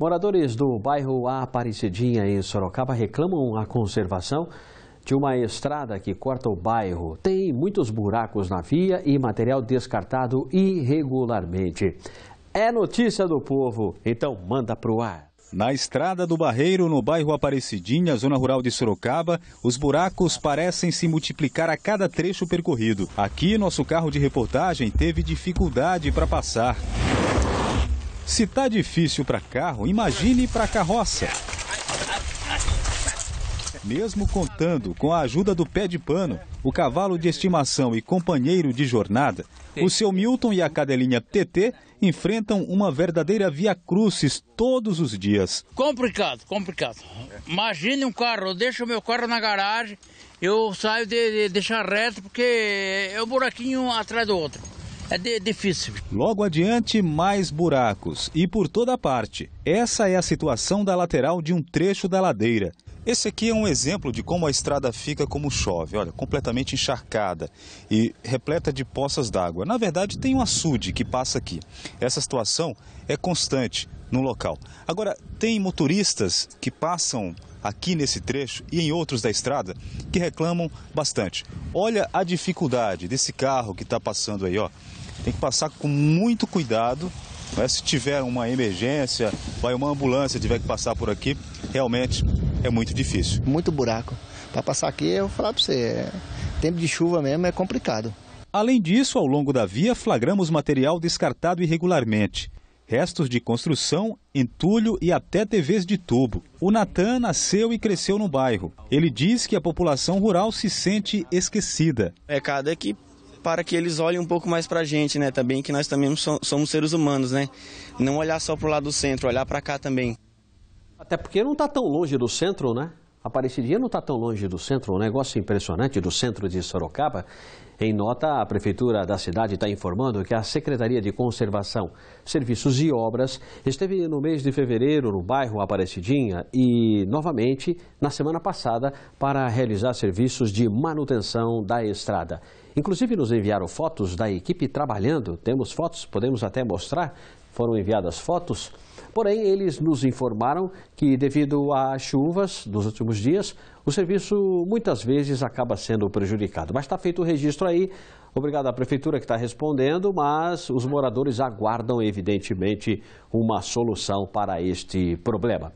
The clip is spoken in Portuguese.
Moradores do bairro Aparecidinha, em Sorocaba, reclamam a conservação de uma estrada que corta o bairro. Tem muitos buracos na via e material descartado irregularmente. É notícia do povo, então manda pro ar. Na estrada do Barreiro, no bairro Aparecidinha, zona rural de Sorocaba, os buracos parecem se multiplicar a cada trecho percorrido. Aqui, nosso carro de reportagem teve dificuldade para passar. Se tá difícil para carro, imagine para carroça. Mesmo contando com a ajuda do pé de pano, o cavalo de estimação e companheiro de jornada, o seu Milton e a cadelinha TT enfrentam uma verdadeira via crucis todos os dias. Complicado, complicado. Imagine um carro, eu deixo meu carro na garagem, eu saio de, de deixar reto porque é um buraquinho atrás do outro é difícil. Logo adiante, mais buracos e por toda parte. Essa é a situação da lateral de um trecho da ladeira. Esse aqui é um exemplo de como a estrada fica como chove, olha, completamente encharcada e repleta de poças d'água. Na verdade, tem um açude que passa aqui. Essa situação é constante no local. Agora, tem motoristas que passam aqui nesse trecho e em outros da estrada que reclamam bastante. Olha a dificuldade desse carro que está passando aí, ó. Tem que passar com muito cuidado. Né? Se tiver uma emergência, vai uma ambulância, tiver que passar por aqui, realmente é muito difícil. Muito buraco. Para passar aqui, eu vou falar para você, é... tempo de chuva mesmo é complicado. Além disso, ao longo da via, flagramos material descartado irregularmente restos de construção, entulho e até TVs de tubo. O Natan nasceu e cresceu no bairro. Ele diz que a população rural se sente esquecida. O é, recado é que para que eles olhem um pouco mais para a gente, né? Também que nós também somos seres humanos, né? Não olhar só para o lado do centro, olhar para cá também. Até porque não está tão longe do centro, né? Aparecidinha não está tão longe do centro, um negócio impressionante do centro de Sorocaba. Em nota, a Prefeitura da cidade está informando que a Secretaria de Conservação, Serviços e Obras esteve no mês de fevereiro no bairro Aparecidinha e, novamente, na semana passada, para realizar serviços de manutenção da estrada. Inclusive, nos enviaram fotos da equipe trabalhando. Temos fotos, podemos até mostrar. Foram enviadas fotos. Porém, eles nos informaram que, devido às chuvas dos últimos dias, o serviço muitas vezes acaba sendo prejudicado. Mas está feito o registro aí. Obrigado à prefeitura que está respondendo, mas os moradores aguardam, evidentemente, uma solução para este problema.